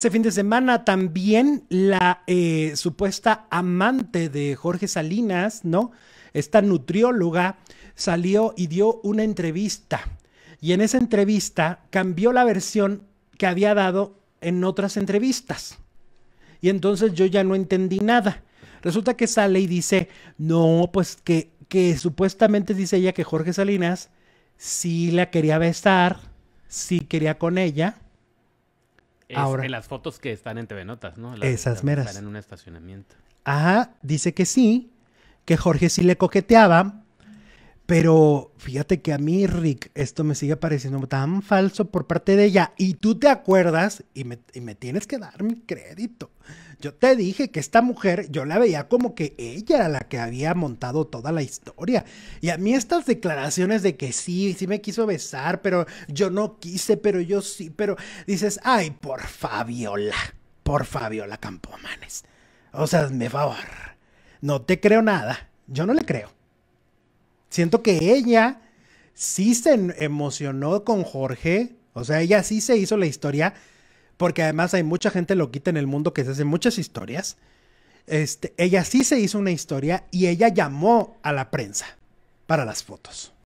Ese fin de semana también la eh, supuesta amante de Jorge Salinas, ¿no? Esta nutrióloga salió y dio una entrevista. Y en esa entrevista cambió la versión que había dado en otras entrevistas. Y entonces yo ya no entendí nada. Resulta que sale y dice, no, pues que, que supuestamente dice ella que Jorge Salinas sí la quería besar, sí quería con ella Ahora, en las fotos que están en TV Notas, ¿no? esas meras. Están en un estacionamiento. Ajá, dice que sí, que Jorge sí le coqueteaba, pero fíjate que a mí, Rick, esto me sigue pareciendo tan falso por parte de ella. Y tú te acuerdas, y me, y me, tienes que dar mi crédito. Yo te dije que esta mujer, yo la veía como que ella era la que había montado toda la historia. Y a mí estas declaraciones de que sí, sí me quiso besar, pero yo no quise, pero yo sí, pero dices, ay, por Fabiola, por Fabiola Campomanes. O sea, me favor, no te creo nada, yo no le creo siento que ella sí se emocionó con Jorge, o sea, ella sí se hizo la historia, porque además hay mucha gente loquita en el mundo que se hace muchas historias. Este, ella sí se hizo una historia y ella llamó a la prensa para las fotos.